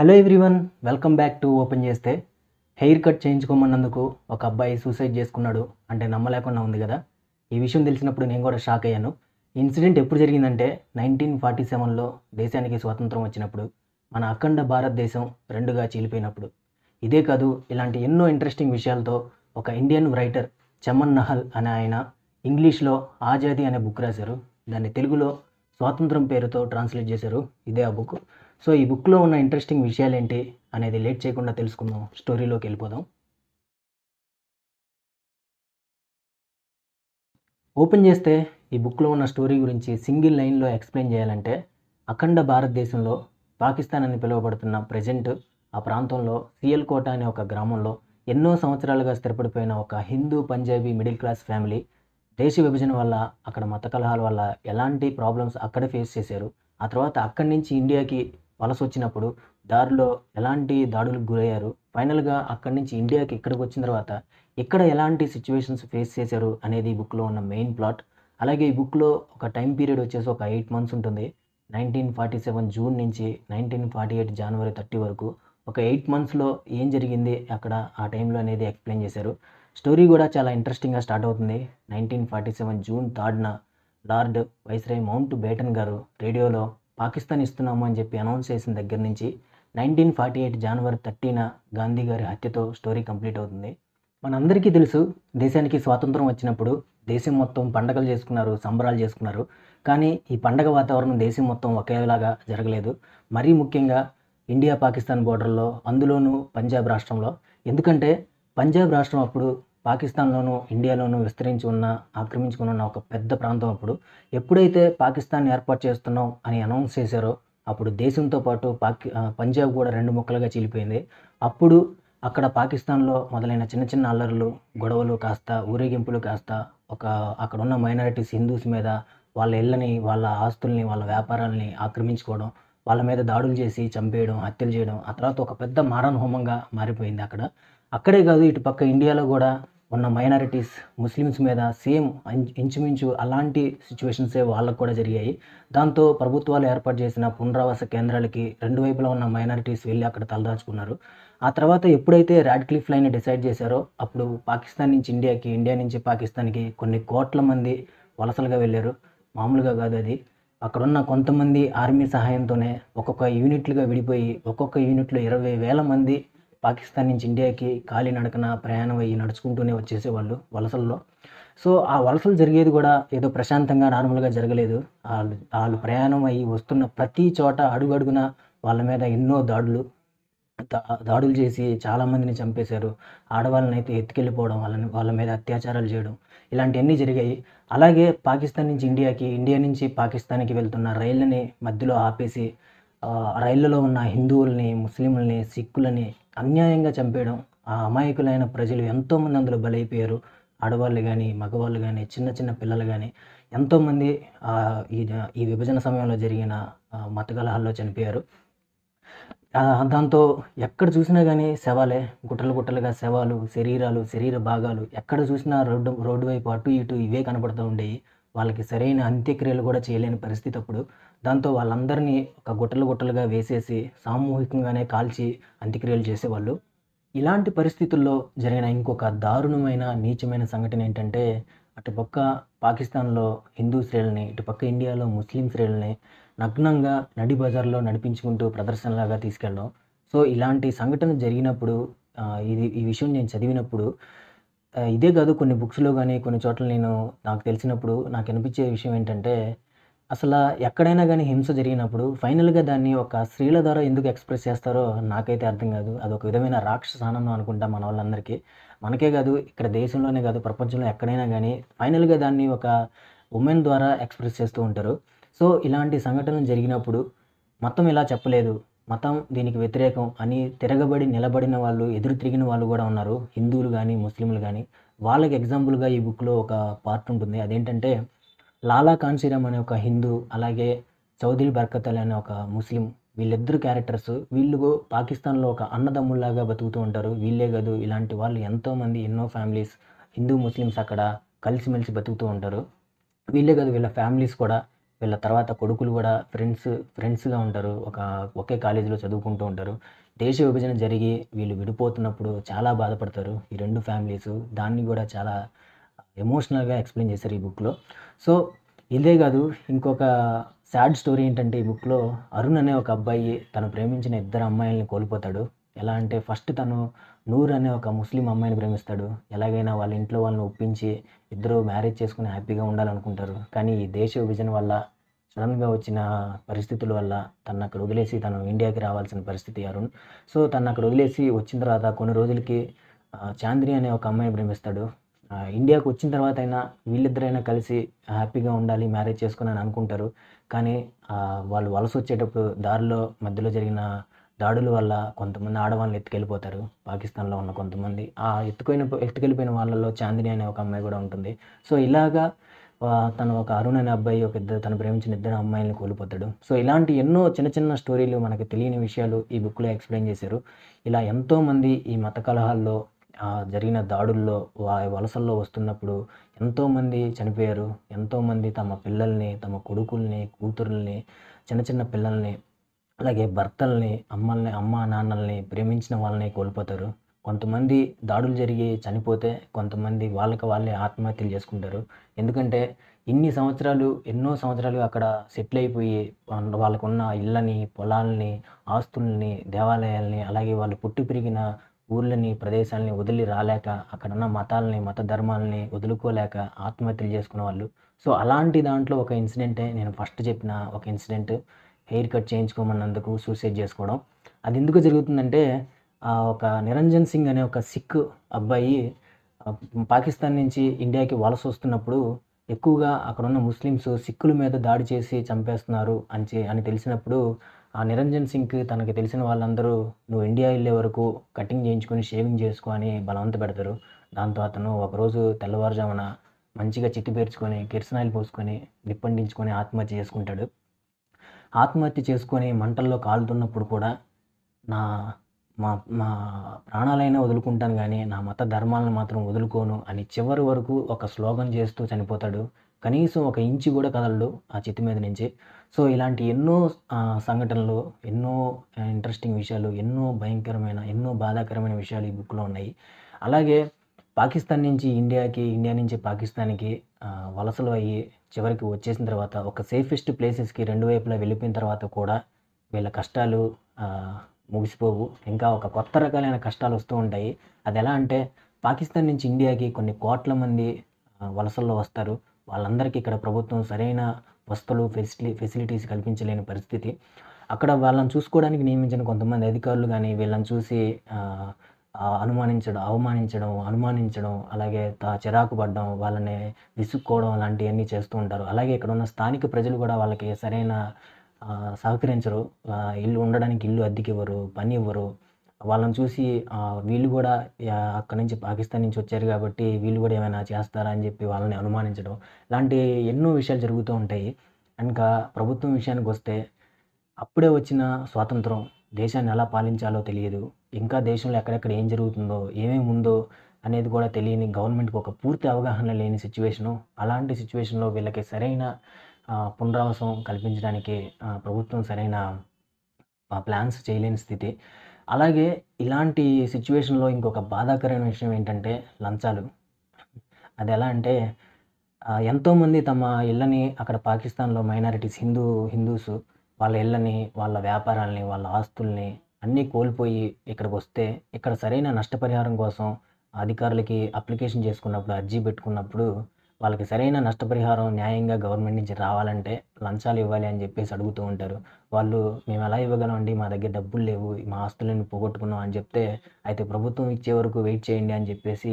hello everyone welcome back to open చేస్తే hair cut చేయించుకోమన్నందుకు ఒక అబ్బాయి సూసైడ్ చేసుకున్నాడు అంటే నమ్మలేకుండా ఉంది కదా ఈ విషయం తెలిసినప్పుడు నేను కూడా షాక్ అయ్యాను ఇన్సిడెంట్ ఎప్పుడు జరిగిందంటే నైన్టీన్ ఫార్టీ సెవెన్లో దేశానికి స్వాతంత్రం వచ్చినప్పుడు మన అఖండ భారతదేశం రెండుగా చీలిపోయినప్పుడు ఇదే కాదు ఇలాంటి ఎన్నో ఇంట్రెస్టింగ్ విషయాలతో ఒక ఇండియన్ రైటర్ చమన్ నహల్ అనే ఆయన ఇంగ్లీష్లో ఆజాదీ అనే బుక్ రాశారు దాన్ని తెలుగులో స్వాతంత్రం పేరుతో ట్రాన్స్లేట్ చేశారు ఇదే ఆ బుక్ సో ఈ బుక్లో ఉన్న ఇంట్రెస్టింగ్ విషయాలు ఏంటి అనేది లేట్ చేయకుండా తెలుసుకుందాం స్టోరీలోకి వెళ్ళిపోదాం ఓపెన్ చేస్తే ఈ బుక్లో ఉన్న స్టోరీ గురించి సింగిల్ లైన్లో ఎక్స్ప్లెయిన్ చేయాలంటే అఖండ భారతదేశంలో పాకిస్తాన్ అని పిలువబడుతున్న ప్రజెంట్ ఆ ప్రాంతంలో సియల్కోట అనే ఒక గ్రామంలో ఎన్నో సంవత్సరాలుగా స్థిరపడిపోయిన ఒక Hindu Punjabi middle class family దేశ విభజన వల్ల అక్కడ మత కలహాల వల్ల ఎలాంటి ప్రాబ్లమ్స్ అక్కడ ఫేస్ చేశారు ఆ తర్వాత అక్కడి నుంచి ఇండియాకి వలస వచ్చినప్పుడు దారిలో ఎలాంటి దాడులకు గురయ్యారు ఫైనల్గా అక్కడి నుంచి ఇండియాకి ఇక్కడికి వచ్చిన తర్వాత ఇక్కడ ఎలాంటి సిచ్యువేషన్స్ ఫేస్ చేశారు అనేది ఈ బుక్లో ఉన్న మెయిన్ ప్లాట్ అలాగే ఈ బుక్లో ఒక టైం పీరియడ్ వచ్చేసి ఒక ఎయిట్ మంత్స్ ఉంటుంది నైన్టీన్ ఫార్టీ సెవెన్ జూన్ నుంచి నైన్టీన్ ఫార్టీ ఎయిట్ జనవరి థర్టీ వరకు ఒక ఎయిట్ మంత్స్లో ఏం జరిగింది అక్కడ ఆ టైంలో అనేది ఎక్స్ప్లెయిన్ చేశారు స్టోరీ కూడా చాలా ఇంట్రెస్టింగ్గా స్టార్ట్ అవుతుంది నైన్టీన్ ఫార్టీ సెవెన్ జూన్ థర్డ్న లార్డ్ వైస్రాయ్ మౌంట్ బేటన్ గారు రేడియోలో పాకిస్తాన్ ఇస్తున్నాము అని చెప్పి అనౌన్స్ చేసిన దగ్గర నుంచి నైన్టీన్ ఫార్టీ ఎయిట్ జనవరి థర్టీన గాంధీ గారి హత్యతో స్టోరీ కంప్లీట్ అవుతుంది మనందరికీ తెలుసు దేశానికి స్వాతంత్రం వచ్చినప్పుడు దేశం మొత్తం పండగలు చేసుకున్నారు సంబరాలు చేసుకున్నారు కానీ ఈ పండగ వాతావరణం దేశం మొత్తం ఒకేలాగా జరగలేదు మరీ ముఖ్యంగా ఇండియా పాకిస్తాన్ బోర్డర్లో అందులోనూ పంజాబ్ రాష్ట్రంలో ఎందుకంటే పంజాబ్ రాష్ట్రం అప్పుడు పాకిస్తాన్లోనూ ఇండియాలోనూ విస్తరించి ఉన్న ఆక్రమించుకుని ఉన్న ఒక పెద్ద ప్రాంతం అప్పుడు ఎప్పుడైతే పాకిస్తాన్ ఏర్పాటు చేస్తున్నాం అని అనౌన్స్ చేశారో అప్పుడు దేశంతో పాటు పాకి పంజాబ్ కూడా రెండు ముక్కలుగా చీలిపోయింది అప్పుడు అక్కడ పాకిస్తాన్లో మొదలైన చిన్న చిన్న అల్లర్లు గొడవలు కాస్త ఊరేగింపులు కాస్త ఒక అక్కడ ఉన్న మైనారిటీస్ హిందూస్ మీద వాళ్ళ ఇళ్ళని వాళ్ళ ఆస్తుల్ని వాళ్ళ వ్యాపారాలని ఆక్రమించుకోవడం వాళ్ళ మీద దాడులు చేసి చంపేయడం హత్యలు చేయడం ఆ తర్వాత ఒక పెద్ద మారణ హోమంగా మారిపోయింది అక్కడ అక్కడే కాదు ఇటు పక్క ఇండియాలో కూడా ఉన్న మైనారిటీస్ ముస్లిమ్స్ మీద సేమ్ ఇంచుమించు అలాంటి సిచ్యువేషన్సే వాళ్ళకు కూడా జరిగాయి దాంతో ప్రభుత్వాలు ఏర్పాటు చేసిన పునరావాస కేంద్రాలకి రెండు వైపులా ఉన్న మైనారిటీస్ వెళ్ళి అక్కడ తలదాచుకున్నారు ఆ తర్వాత ఎప్పుడైతే రాడ్క్లిఫ్ లైన్ డిసైడ్ చేశారో అప్పుడు పాకిస్తాన్ నుంచి ఇండియాకి ఇండియా నుంచి పాకిస్తాన్కి కొన్ని కోట్ల మంది వలసలుగా వెళ్ళారు మామూలుగా కాదు అది అక్కడున్న కొంతమంది ఆర్మీ సహాయంతోనే ఒక్కొక్క యూనిట్లుగా విడిపోయి ఒక్కొక్క యూనిట్లో ఇరవై వేల మంది పాకిస్తాన్ నుంచి ఇండియాకి కాలినడకన ప్రయాణం అయ్యి నడుచుకుంటూనే వచ్చేసేవాళ్ళు వలసల్లో సో ఆ వలసలు జరిగేది కూడా ఏదో ప్రశాంతంగా నార్మల్గా జరగలేదు వాళ్ళు వాళ్ళు ప్రయాణం అయ్యి వస్తున్న ప్రతి చోట అడుగడుగున వాళ్ళ మీద ఎన్నో దాడులు దాడులు చేసి చాలామందిని చంపేశారు ఆడవాళ్ళని అయితే ఎత్తుకెళ్ళిపోవడం వాళ్ళని వాళ్ళ మీద అత్యాచారాలు చేయడం ఇలాంటివన్నీ జరిగాయి అలాగే పాకిస్తాన్ నుంచి ఇండియాకి ఇండియా నుంచి పాకిస్తాన్కి వెళ్తున్న రైళ్ళని మధ్యలో ఆపేసి రైళ్ళలో ఉన్న హిందువుల్ని ముస్లింలని సిక్కులని అన్యాయంగా చంపేయడం ఆ అమాయకులైన ప్రజలు ఎంతోమంది అందులో బలైపోయారు ఆడవాళ్ళు కానీ మగవాళ్ళు కానీ చిన్న చిన్న పిల్లలు కానీ ఎంతోమంది ఈ ఈ విభజన సమయంలో జరిగిన మత కలహాల్లో చనిపోయారు దాంతో ఎక్కడ చూసినా కానీ శవాలే గుట్టలు గుట్టలుగా శవాలు శరీరాలు శరీర భాగాలు ఎక్కడ చూసినా రోడ్డు రోడ్డు వైపు అటు ఇటు ఇవే కనపడుతూ ఉండేవి వాళ్ళకి సరైన అంత్యక్రియలు కూడా చేయలేని పరిస్థితి అప్పుడు దాంతో వాళ్ళందరినీ ఒక గుట్టలు గుట్టలుగా వేసేసి సామూహికంగానే కాల్చి అంత్యక్రియలు చేసేవాళ్ళు ఇలాంటి పరిస్థితుల్లో జరిగిన ఇంకొక దారుణమైన నీచమైన సంఘటన ఏంటంటే అటుపక్క పాకిస్తాన్లో హిందూ స్త్రీలని ఇటుపక్క ఇండియాలో ముస్లిం స్త్రీలని నగ్నంగా నడి బజార్లో నడిపించుకుంటూ ప్రదర్శనలాగా తీసుకెళ్ళడం సో ఇలాంటి సంఘటన జరిగినప్పుడు ఇది ఈ విషయం నేను చదివినప్పుడు ఇదే కాదు కొన్ని బుక్స్లో కానీ కొన్ని చోట్ల నేను నాకు తెలిసినప్పుడు నాకు అనిపించే విషయం ఏంటంటే అసలు ఎక్కడైనా కానీ హింస జరిగినప్పుడు ఫైనల్గా దాన్ని ఒక స్త్రీల ద్వారా ఎందుకు ఎక్స్ప్రెస్ చేస్తారో నాకైతే అర్థం కాదు అది ఒక విధమైన రాక్షస ఆనందం అనుకుంటా మన వాళ్ళందరికీ మనకే కాదు ఇక్కడ దేశంలోనే కాదు ప్రపంచంలో ఎక్కడైనా కానీ ఫైనల్గా దాన్ని ఒక ఉమెన్ ద్వారా ఎక్స్ప్రెస్ చేస్తూ ఉంటారు సో ఇలాంటి సంఘటనలు జరిగినప్పుడు మొత్తం ఇలా చెప్పలేదు మతం దీనికి వ్యతిరేకం అని తిరగబడి నిలబడిన వాళ్ళు ఎదురు తిరిగిన వాళ్ళు కూడా ఉన్నారు హిందువులు కానీ ముస్లింలు కానీ వాళ్ళకి ఎగ్జాంపుల్గా ఈ బుక్లో ఒక పార్ట్ ఉంటుంది అదేంటంటే లాలా కాన్సీరామ్ అనే ఒక హిందూ అలాగే చౌదరి బర్కత్ అనే ఒక ముస్లిం వీళ్ళిద్దరు క్యారెక్టర్స్ వీళ్ళు పాకిస్తాన్లో ఒక అన్నదమ్ముల్లాగా బతుకుతూ ఉంటారు వీళ్ళే కాదు ఇలాంటి వాళ్ళు ఎంతోమంది ఎన్నో ఫ్యామిలీస్ హిందూ ముస్లిమ్స్ అక్కడ కలిసిమెలిసి బతుకుతూ ఉంటారు వీళ్ళే కాదు వీళ్ళ ఫ్యామిలీస్ కూడా వీళ్ళ తర్వాత కొడుకులు కూడా ఫ్రెండ్స్ ఫ్రెండ్స్గా ఉంటారు ఒక ఒకే కాలేజీలో చదువుకుంటూ ఉంటారు దేశ విభజన జరిగి వీళ్ళు విడిపోతున్నప్పుడు చాలా బాధపడతారు ఈ రెండు ఫ్యామిలీస్ దాన్ని కూడా చాలా ఎమోషనల్గా ఎక్స్ప్లెయిన్ చేశారు ఈ బుక్లో సో ఇదే కాదు ఇంకొక సాడ్ స్టోరీ ఏంటంటే ఈ బుక్లో అరుణ్ అనే ఒక అబ్బాయి తను ప్రేమించిన ఇద్దరు అమ్మాయిల్ని కోల్పోతాడు ఎలా అంటే ఫస్ట్ తను నూర్ అనే ఒక ముస్లిం అమ్మాయిని ప్రేమిస్తాడు ఎలాగైనా వాళ్ళ ఇంట్లో వాళ్ళని ఒప్పించి ఇద్దరు మ్యారేజ్ చేసుకుని హ్యాపీగా ఉండాలనుకుంటారు కానీ ఈ దేశ విభజన వల్ల సడన్గా వచ్చిన పరిస్థితుల వల్ల తను అక్కడ వదిలేసి తను ఇండియాకి రావాల్సిన పరిస్థితి అరుణ్ సో తను అక్కడ వదిలేసి వచ్చిన తర్వాత కొన్ని రోజులకి చాంద్రి అనే ఒక అమ్మాయిని ప్రేమిస్తాడు ఇండియాకు వచ్చిన తర్వాత అయినా వీళ్ళిద్దరైనా కలిసి హ్యాపీగా ఉండాలి మ్యారేజ్ చేసుకుని అని అనుకుంటారు కానీ వాళ్ళు వలస వచ్చేటప్పుడు దారిలో మధ్యలో జరిగిన దాడుల వల్ల కొంతమంది ఆడవాళ్ళని ఎత్తుకెళ్ళిపోతారు పాకిస్తాన్లో ఉన్న కొంతమంది ఆ ఎత్తుకొని ఎత్తుకెళ్ళిపోయిన వాళ్ళలో చాందిని అనే ఒక అమ్మాయి కూడా ఉంటుంది సో ఇలాగా తను ఒక అరుణ్ అనే అబ్బాయి ఒక ఇద్దరు తను ప్రేమించిన ఇద్దరు అమ్మాయిలను కోల్పోతాడు సో ఇలాంటి ఎన్నో చిన్న చిన్న స్టోరీలు మనకి తెలియని విషయాలు ఈ బుక్లో ఎక్స్ప్లెయిన్ చేశారు ఇలా ఎంతోమంది ఈ మత కలహాల్లో జరిగిన దాడుల్లో వలసల్లో వస్తున్నప్పుడు ఎంతోమంది చనిపోయారు ఎంతోమంది తమ పిల్లల్ని తమ కొడుకుల్ని కూతుర్ని చిన్న చిన్న పిల్లల్ని అలాగే భర్తల్ని అమ్మల్ని అమ్మ నాన్నల్ని ప్రేమించిన వాళ్ళని కోల్పోతారు కొంతమంది దాడులు జరిగి చనిపోతే కొంతమంది వాళ్ళకి వాళ్ళే ఆత్మహత్యలు చేసుకుంటారు ఎందుకంటే ఇన్ని సంవత్సరాలు ఎన్నో సంవత్సరాలు అక్కడ సెటిల్ అయిపోయి వాళ్ళకున్న ఇళ్ళని పొలాలని ఆస్తుల్ని దేవాలయాల్ని అలాగే వాళ్ళు పుట్టి పెరిగిన ఊర్లని ప్రదేశాలని వదిలి రాలేక అక్కడున్న మతాలని మత ధర్మాలని వదులుకోలేక ఆత్మహత్యలు చేసుకునే వాళ్ళు సో అలాంటి దాంట్లో ఒక ఇన్సిడెంటే నేను ఫస్ట్ చెప్పిన ఒక ఇన్సిడెంట్ హెయిర్ కట్ చేయించుకోమన్నందుకు సూసైడ్ చేసుకోవడం అది ఎందుకు జరుగుతుందంటే ఒక నిరంజన్ సింగ్ అనే ఒక సిక్ అబ్బాయి పాకిస్తాన్ నుంచి ఇండియాకి వలస వస్తున్నప్పుడు ఎక్కువగా అక్కడున్న ముస్లిమ్స్ సిక్కుల మీద దాడి చేసి చంపేస్తున్నారు అని అని తెలిసినప్పుడు ఆ నిరంజన్ సింగ్ తనకు తెలిసిన వాళ్ళందరూ నువ్వు ఇండియా వెళ్ళే వరకు కటింగ్ చేయించుకొని షేవింగ్ చేసుకో అని బలవంత పెడతారు దాంతో అతను ఒకరోజు తెల్లవారుజామున మంచిగా చిట్టి పేర్చుకొని కిర్సనాయిలు పోసుకొని నిప్పండించుకొని ఆత్మహత్య చేసుకుంటాడు ఆత్మహత్య చేసుకొని మంటల్లో కాలుతున్నప్పుడు కూడా నా మా మా ప్రాణాలైనా వదులుకుంటాను కానీ నా మత ధర్మాలను మాత్రం వదులుకోను అని చివరి వరకు ఒక స్లోగన్ చేస్తూ చనిపోతాడు కనీసం ఒక ఇంచి కూడా కదలడు ఆ చిత్తి మీద నుంచి సో ఇలాంటి ఎన్నో సంఘటనలు ఎన్నో ఇంట్రెస్టింగ్ విషయాలు ఎన్నో భయంకరమైన ఎన్నో బాధాకరమైన విషయాలు ఈ బుక్లో ఉన్నాయి అలాగే పాకిస్తాన్ నుంచి ఇండియాకి ఇండియా నుంచి పాకిస్తాన్కి వలసలు అయ్యి చివరికి వచ్చేసిన తర్వాత ఒక సేఫెస్ట్ ప్లేసెస్కి రెండు వైపులా వెళ్ళిపోయిన తర్వాత కూడా వీళ్ళ కష్టాలు ముగిసిపోవు ఇంకా ఒక కొత్త రకాలైన కష్టాలు వస్తూ ఉంటాయి అది ఎలా అంటే పాకిస్తాన్ నుంచి ఇండియాకి కొన్ని కోట్ల మంది వలసల్లో వస్తారు వాళ్ళందరికీ ఇక్కడ ప్రభుత్వం సరైన వస్తువులు ఫెసిలి ఫెసిలిటీస్ కల్పించలేని పరిస్థితి అక్కడ వాళ్ళని చూసుకోవడానికి నియమించిన కొంతమంది అధికారులు కానీ వీళ్ళని చూసి అనుమానించడం అవమానించడం అనుమానించడం అలాగే చిరాకు పడడం వాళ్ళని విసుక్కోవడం లాంటివన్నీ చేస్తూ ఉంటారు అలాగే ఇక్కడ ఉన్న స్థానిక ప్రజలు కూడా వాళ్ళకి సరైన సహకరించరు ఇల్లు ఉండడానికి ఇల్లు అద్దెకి ఇవ్వరు పని ఇవ్వరు వాళ్ళని చూసి వీళ్ళు కూడా అక్కడి నుంచి పాకిస్తాన్ నుంచి వచ్చారు కాబట్టి వీళ్ళు కూడా ఏమైనా చేస్తారా అని చెప్పి వాళ్ళని అనుమానించడం ఇలాంటి ఎన్నో విషయాలు జరుగుతూ ఉంటాయి ఇంకా ప్రభుత్వం విషయానికి వస్తే అప్పుడే వచ్చిన స్వాతంత్రం దేశాన్ని ఎలా పాలించాలో తెలియదు ఇంకా దేశంలో ఎక్కడెక్కడ ఏం జరుగుతుందో ఏమేమి ఉందో అనేది కూడా తెలియని గవర్నమెంట్కి ఒక పూర్తి అవగాహన లేని సిచ్యువేషను అలాంటి సిచ్యువేషన్లో వీళ్ళకి సరైన పునరావాసం కల్పించడానికి ప్రభుత్వం సరైన ప్లాన్స్ చేయలేని స్థితి అలాగే ఇలాంటి సిచ్యువేషన్లో ఇంకొక బాధాకరమైన విషయం ఏంటంటే లంచాలు అది ఎలా అంటే ఎంతోమంది తమ ఇళ్ళని అక్కడ పాకిస్తాన్లో మైనారిటీస్ హిందూ హిందూస్ వాళ్ళ ఇళ్ళని వాళ్ళ వ్యాపారాలని వాళ్ళ ఆస్తుల్ని అన్నీ కోల్పోయి ఇక్కడికి వస్తే ఇక్కడ సరైన నష్టపరిహారం కోసం అధికారులకి అప్లికేషన్ చేసుకున్నప్పుడు అర్జీ పెట్టుకున్నప్పుడు వాళ్ళకి సరైన నష్టపరిహారం న్యాయంగా గవర్నమెంట్ నుంచి రావాలంటే లంచాలు ఇవ్వాలి అని చెప్పేసి అడుగుతూ ఉంటారు వాళ్ళు మేము ఎలా ఇవ్వగలం అండి మా దగ్గర డబ్బులు లేవు మా ఆస్తులను పోగొట్టుకున్నాం అని చెప్తే అయితే ప్రభుత్వం ఇచ్చే వరకు వెయిట్ చేయండి అని చెప్పేసి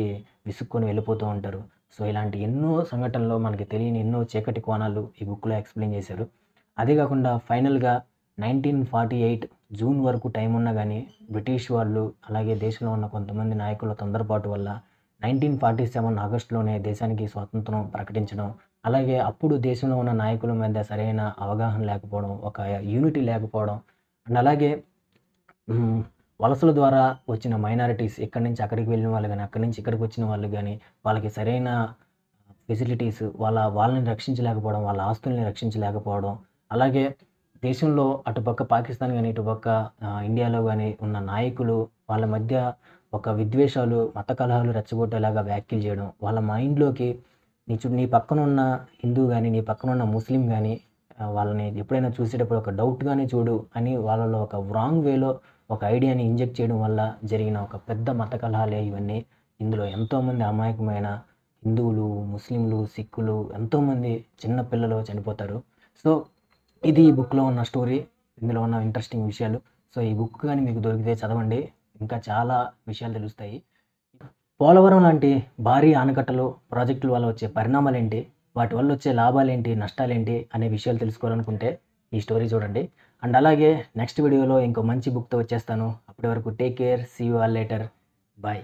విసుక్కొని వెళ్ళిపోతూ ఉంటారు సో ఇలాంటి ఎన్నో సంఘటనలో మనకి తెలియని ఎన్నో చీకటి కోణాలు ఈ బుక్లో ఎక్స్ప్లెయిన్ చేశారు అదే కాకుండా ఫైనల్గా నైన్టీన్ ఫార్టీ ఎయిట్ జూన్ వరకు టైం ఉన్నా కానీ బ్రిటిష్ వాళ్ళు అలాగే దేశంలో ఉన్న కొంతమంది నాయకుల తొందరపాటు వల్ల నైన్టీన్ ఫార్టీ సెవెన్ ఆగస్టులోనే దేశానికి స్వాతంత్రం ప్రకటించడం అలాగే అప్పుడు దేశంలో ఉన్న నాయకుల మీద సరైన అవగాహన లేకపోవడం ఒక యూనిటీ లేకపోవడం అండ్ అలాగే వలసల ద్వారా వచ్చిన మైనారిటీస్ ఇక్కడి నుంచి అక్కడికి వెళ్ళిన వాళ్ళు కానీ అక్కడి నుంచి ఇక్కడికి వచ్చిన వాళ్ళు కానీ వాళ్ళకి సరైన ఫెసిలిటీస్ వాళ్ళ వాళ్ళని రక్షించలేకపోవడం వాళ్ళ ఆస్తుల్ని రక్షించలేకపోవడం అలాగే దేశంలో అటుపక్క పాకిస్తాన్ కానీ ఇటుపక్క ఇండియాలో కానీ ఉన్న నాయకులు వాళ్ళ మధ్య ఒక విద్వేషాలు మత కలహాలు రెచ్చగొట్టేలాగా వ్యాఖ్యలు చేయడం వాళ్ళ మైండ్లోకి నీ చు నీ పక్కన ఉన్న హిందూ కానీ నీ పక్కన ఉన్న ముస్లిం కానీ వాళ్ళని ఎప్పుడైనా చూసేటప్పుడు ఒక డౌట్గానే చూడు అని వాళ్ళలో ఒక రాంగ్ వేలో ఒక ఐడియాని ఇంజెక్ట్ చేయడం వల్ల జరిగిన ఒక పెద్ద మత కలహాలే ఇవన్నీ ఇందులో ఎంతోమంది అమాయకమైన హిందువులు ముస్లింలు సిక్కులు ఎంతోమంది చిన్నపిల్లలు చనిపోతారు సో ఇది ఈ బుక్లో ఉన్న స్టోరీ ఇందులో ఉన్న ఇంట్రెస్టింగ్ విషయాలు సో ఈ బుక్ కానీ మీకు దొరికితే చదవండి ఇంకా చాలా విషయాలు తెలుస్తాయి పోలవరం లాంటి భారీ ఆనకట్టలు ప్రాజెక్టుల వల్ల వచ్చే పరిణామాలు ఏంటి వాటి వల్ల వచ్చే లాభాలేంటి నష్టాలేంటి అనే విషయాలు తెలుసుకోవాలనుకుంటే ఈ స్టోరీ చూడండి అండ్ అలాగే నెక్స్ట్ వీడియోలో ఇంకో మంచి బుక్తో వచ్చేస్తాను అప్పటి వరకు take care see you all later bye